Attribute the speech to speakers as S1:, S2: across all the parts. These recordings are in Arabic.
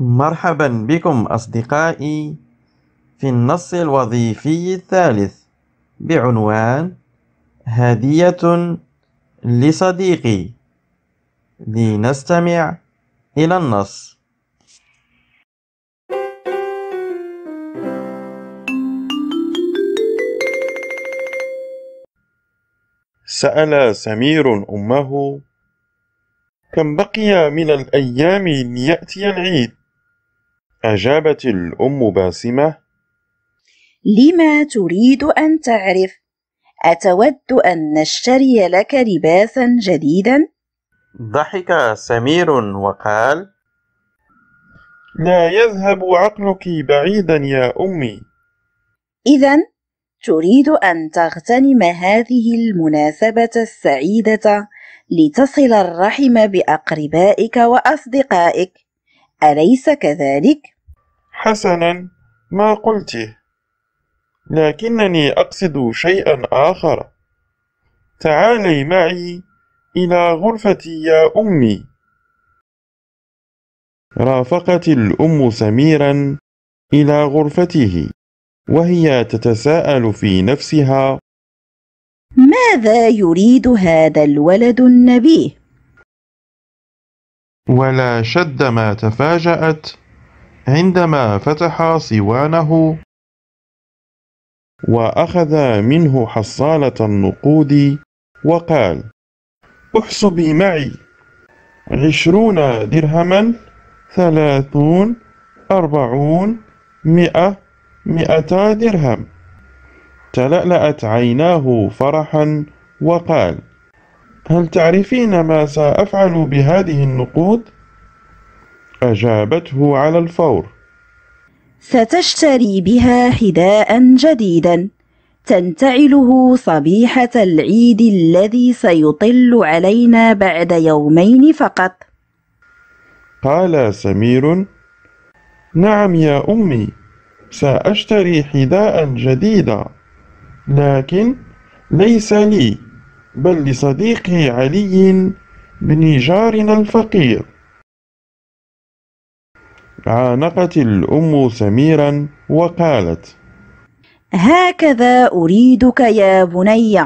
S1: مرحبا بكم أصدقائي في النص الوظيفي الثالث بعنوان هدية لصديقي لنستمع إلى النص
S2: سأل سمير أمه كم بقي من الأيام ليأتي العيد أجابت الأم باسمة
S3: لما تريد أن تعرف؟ أتود أن نشتري لك لباسا جديدا؟
S2: ضحك سمير وقال لا يذهب عقلك بعيدا يا أمي
S3: إذا تريد أن تغتنم هذه المناسبة السعيدة لتصل الرحم بأقربائك وأصدقائك أليس كذلك؟ حسنا
S2: ما قلته لكنني أقصد شيئا آخر تعالي معي إلى غرفتي يا أمي رافقت الأم سميرا إلى غرفته وهي تتساءل في نفسها
S3: ماذا يريد هذا الولد النبيه؟
S2: ولا شد ما تفاجأت عندما فتح صوانه وأخذ منه حصالة النقود وقال احسبي معي عشرون درهما ثلاثون أربعون مئة مئتا درهم تلألأت عيناه فرحا وقال هل تعرفين ما سأفعل بهذه النقود؟ أجابته على الفور
S3: ستشتري بها حذاء جديدا تنتعله صبيحة العيد الذي سيطل علينا بعد يومين فقط
S2: قال سمير نعم يا أمي سأشتري حذاء جديدا لكن ليس لي بل لصديقي علي بن جارنا الفقير عانقت الأم سميرا
S3: وقالت هكذا أريدك يا بني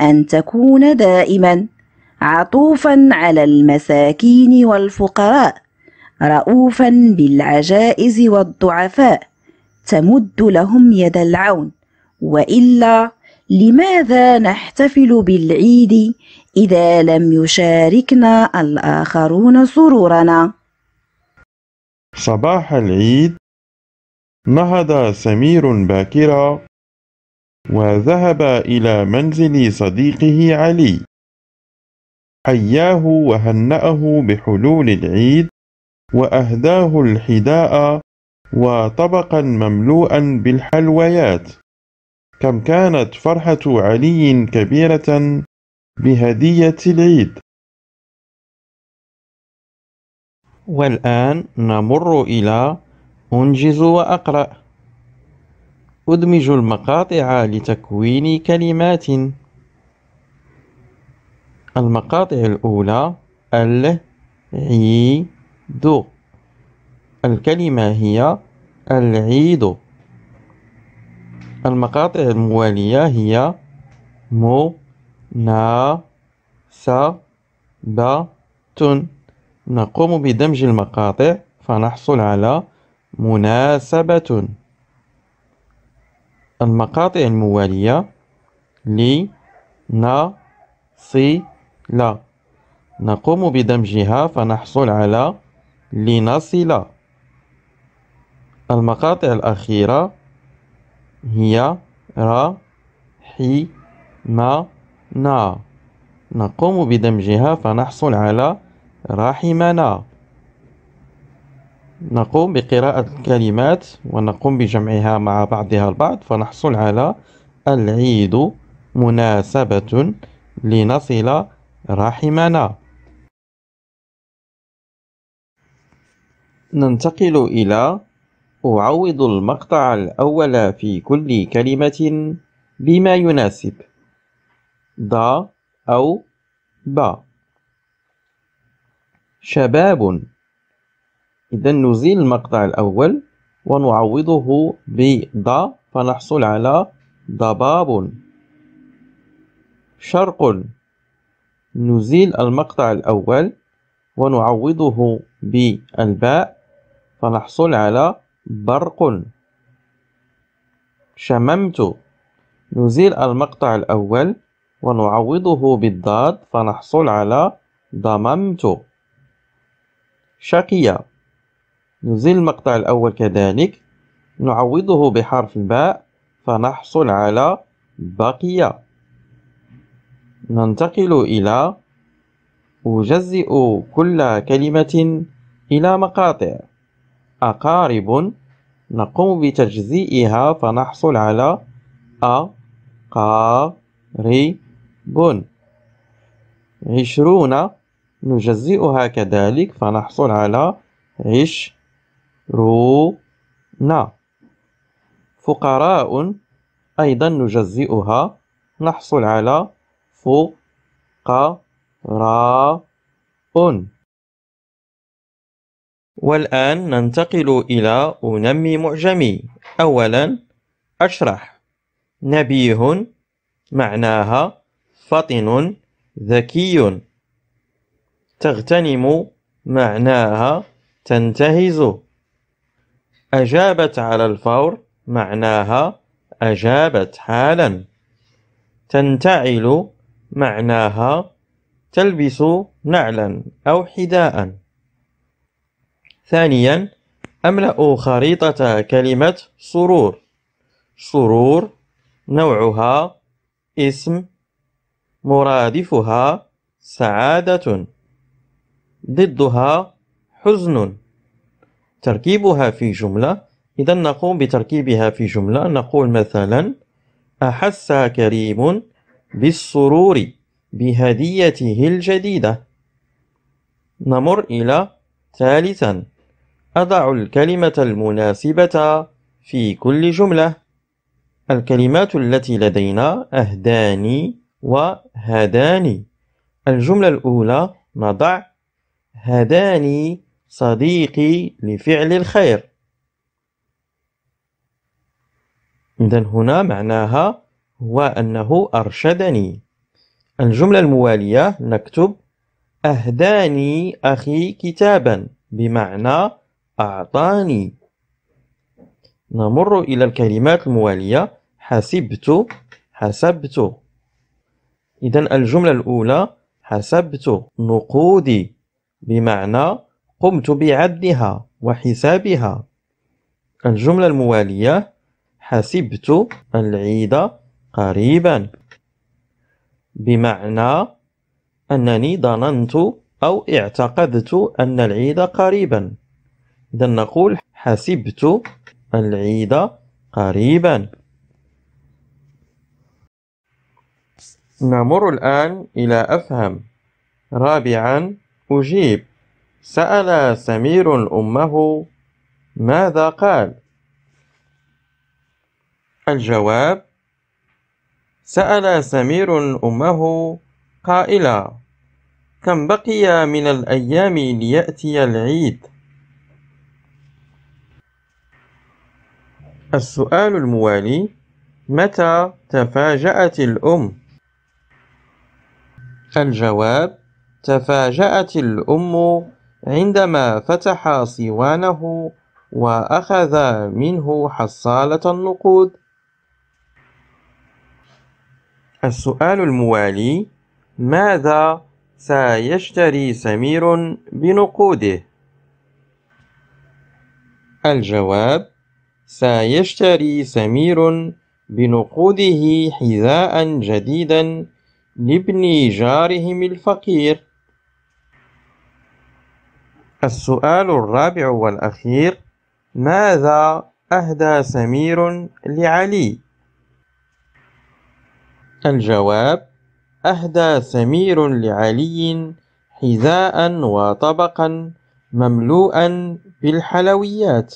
S3: أن تكون دائما عطوفا على المساكين والفقراء رؤوفا بالعجائز والضعفاء تمد لهم يد العون وإلا لماذا نحتفل بالعيد إذا لم يشاركنا الآخرون سرورنا؟
S2: صباح العيد نهض سمير باكرا وذهب إلى منزل صديقه علي حياه وهنأه بحلول العيد وأهداه الحداء وطبقا مملوءا بالحلويات كم كانت فرحة علي كبيرة بهدية العيد
S1: والآن نمر إلى أنجز وأقرأ أدمج المقاطع لتكوين كلمات المقاطع الأولى ال الكلمة هي العيد المقاطع الموالية هي مو نا س با تن نقوم بدمج المقاطع فنحصل على مناسبة المقاطع الموالية لي نا سي لا نقوم بدمجها فنحصل على لنصل المقاطع الأخيرة هي را حي ما نا نقوم بدمجها فنحصل على رحمنا نقوم بقراءة الكلمات ونقوم بجمعها مع بعضها البعض فنحصل على العيد مناسبة لنصل رحمنا ننتقل إلى أعوض المقطع الأول في كل كلمة بما يناسب ض أو با شباب إذا نزيل المقطع الأول ونعوضه بض فنحصل على ضباب شرق نزيل المقطع الأول ونعوضه بالباء فنحصل على برق شممت نزيل المقطع الأول ونعوضه بالضاد فنحصل على ضممت شقي نزيل المقطع الأول كذلك نعوضه بحرف الباء فنحصل على بقي ننتقل إلى أجزئ كل كلمة إلى مقاطع أقارب نقوم بتجزئها فنحصل على أقارب عشرون نجزئها كذلك فنحصل على عشرون فقراء أيضا نجزئها نحصل على فقراء والآن ننتقل إلى أنمي معجمي. أولاً: أشرح. نبيه معناها فطن ذكي. تغتنم معناها تنتهز. أجابت على الفور معناها أجابت حالاً. تنتعل معناها تلبس نعلاً أو حذاءً. ثانيا أملأ خريطة كلمة سرور سرور نوعها اسم مرادفها سعادة ضدها حزن تركيبها في جملة إذا نقوم بتركيبها في جملة نقول مثلا أحس كريم بالسرور بهديته الجديدة نمر إلى ثالثا أضع الكلمة المناسبة في كل جملة. الكلمات التي لدينا أهداني وهداني. الجملة الأولى نضع هداني صديقي لفعل الخير. إذا هنا معناها هو أنه أرشدني. الجملة الموالية نكتب أهداني أخي كتابا بمعنى أعطاني نمر إلى الكلمات الموالية حسبت حسبت إذا الجملة الأولى حسبت نقودي بمعنى قمت بعدها وحسابها الجملة الموالية حسبت العيد قريبا بمعنى أنني ظننت أو اعتقدت أن العيد قريبا إذا نقول حسبت العيد قريبا نمر الآن إلى أفهم رابعا أجيب سأل سمير أمه ماذا قال الجواب سأل سمير أمه قائلا كم بقي من الأيام ليأتي العيد السؤال الموالي متى تفاجأت الأم؟ الجواب تفاجأت الأم عندما فتح صوانه وأخذ منه حصالة النقود السؤال الموالي ماذا سيشتري سمير بنقوده؟ الجواب سيشتري سمير بنقوده حذاء جديدا لابن جارهم الفقير السؤال الرابع والأخير ماذا أهدى سمير لعلي؟ الجواب أهدى سمير لعلي حذاء وطبقا
S2: مملوءا بالحلويات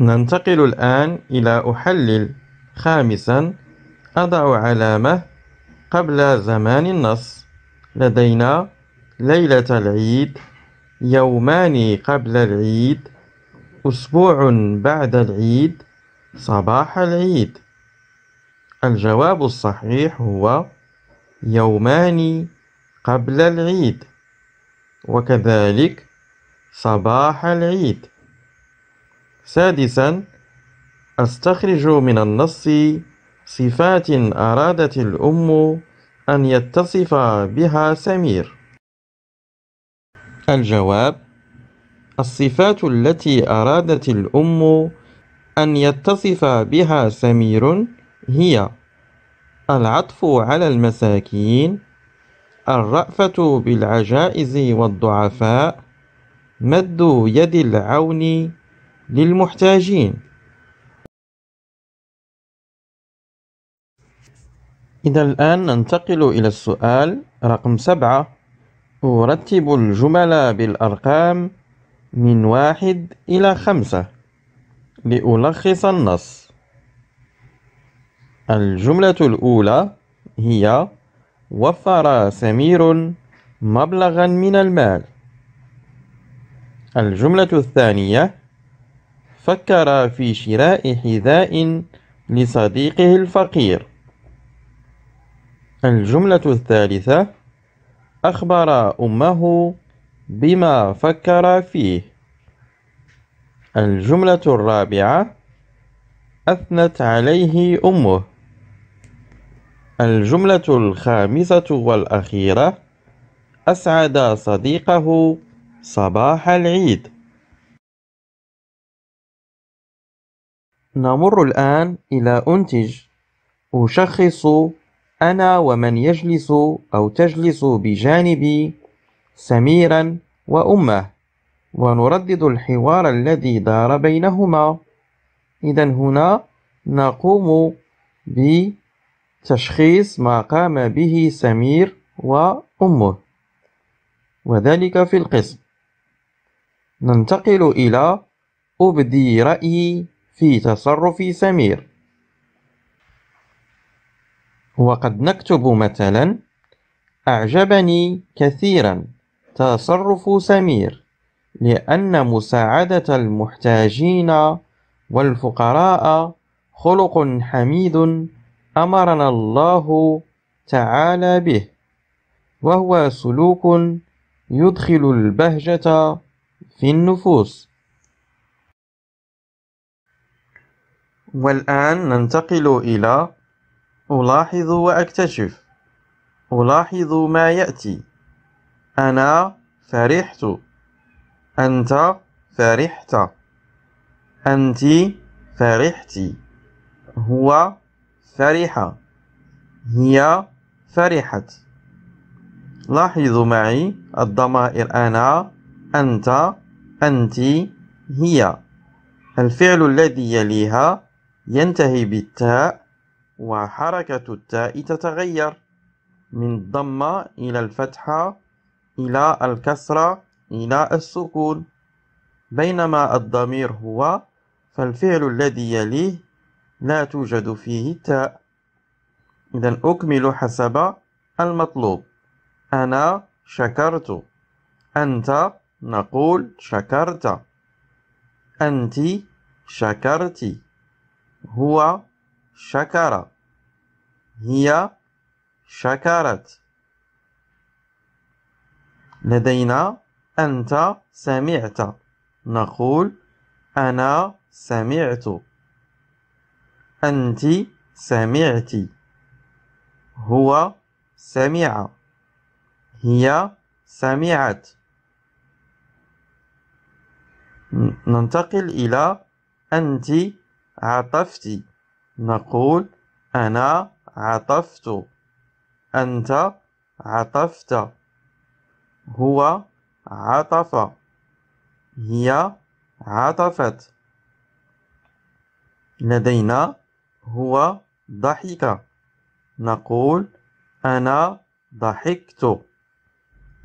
S2: ننتقل الآن
S1: إلى أحلل خامسا أضع علامة قبل زمان النص لدينا ليلة العيد يومان قبل العيد أسبوع بعد العيد صباح العيد الجواب الصحيح هو يومان قبل العيد وكذلك صباح العيد سادسا أستخرج من النص صفات أرادت الأم أن يتصف بها سمير الجواب الصفات التي أرادت الأم أن يتصف بها سمير هي العطف على المساكين الرأفة بالعجائز والضعفاء مد يد العون للمحتاجين إذا الآن ننتقل إلى السؤال رقم سبعة أرتب الجمل بالأرقام من واحد إلى خمسة لألخص النص الجملة الأولى هي وفر سمير مبلغا من المال الجملة الثانية فكر في شراء حذاء لصديقه الفقير الجملة الثالثة أخبر أمه بما فكر فيه الجملة الرابعة أثنت عليه أمه الجملة الخامسة والأخيرة أسعد صديقه صباح العيد نمر الآن إلى أنتج أشخص أنا ومن يجلس أو تجلس بجانبي سميرا وأمه ونردد الحوار الذي دار بينهما إذا هنا نقوم بتشخيص ما قام به سمير وأمه وذلك في القسم ننتقل إلى أبدي رأيي في تصرف سمير وقد نكتب مثلا أعجبني كثيرا تصرف سمير لأن مساعدة المحتاجين والفقراء خلق حميد أمرنا الله تعالى به وهو سلوك يدخل البهجة في النفوس والآن ننتقل إلى ألاحظ وأكتشف ألاحظ ما يأتي أنا فرحت أنت فرحت أنت فرحت هو فرح هي فرحت لاحظوا معي الضمائر أنا أنت أنت هي الفعل الذي يليها ينتهي بالتاء وحركة التاء تتغير من الضمة إلى الفتحة إلى الكسرة إلى السكون بينما الضمير هو فالفعل الذي يليه لا توجد فيه تاء إذا أكمل حسب المطلوب أنا شكرت أنت نقول شكرت أنت شكرتي هو شكر هي شكرت لدينا أنت سمعت نقول أنا سمعت أنت سمعت هو سمع هي سمعت ننتقل إلى أنت عطفت نقول أنا عطفت أنت عطفت هو عطف هي عطفت لدينا هو ضحك نقول أنا ضحكت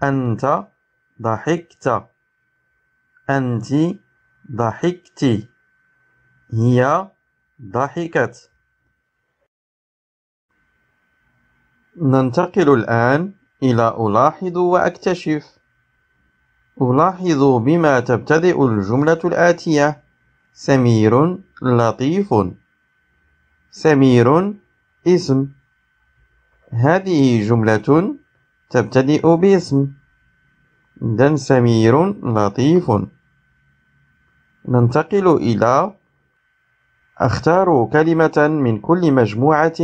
S1: أنت ضحكت أنت ضحكتِ هي ضحكت. ننتقل الآن إلى ألاحظ وأكتشف. ألاحظ بما تبتدئ الجملة الآتية: سمير لطيف. سمير اسم. هذه جملة تبتدئ باسم. إذن سمير لطيف. ننتقل إلى أختار كلمة من كل مجموعة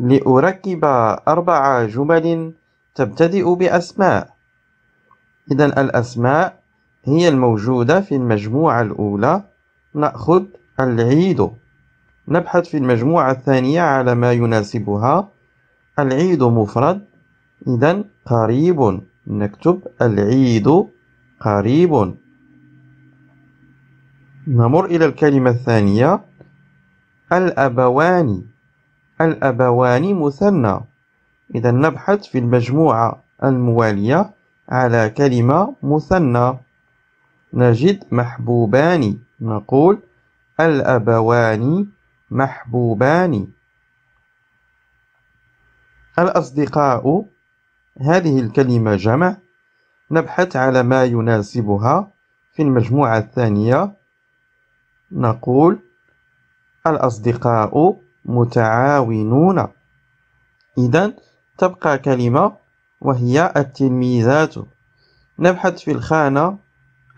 S1: لأركب أربع جمل تبتدئ بأسماء إذا الأسماء هي الموجودة في المجموعة الأولى نأخذ العيد نبحث في المجموعة الثانية على ما يناسبها العيد مفرد إذا قريب نكتب العيد قريب نمر إلى الكلمة الثانية الأبوان الأبوان مثنى إذا نبحث في المجموعة الموالية على كلمة مثنى نجد محبوبان نقول الأبوان محبوبان الأصدقاء هذه الكلمة جمع نبحث على ما يناسبها في المجموعة الثانية نقول الأصدقاء متعاونون إذا تبقى كلمة وهي التلميذات نبحث في الخانة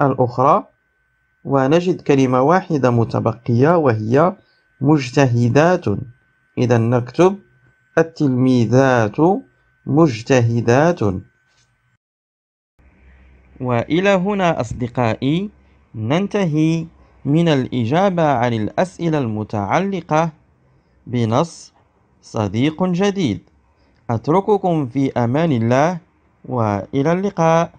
S1: الأخرى ونجد كلمة واحدة متبقية وهي مجتهدات إذا نكتب التلميذات مجتهدات وإلى هنا أصدقائي ننتهي من الإجابة عن الأسئلة المتعلقة بنص صديق جديد أترككم في أمان الله وإلى اللقاء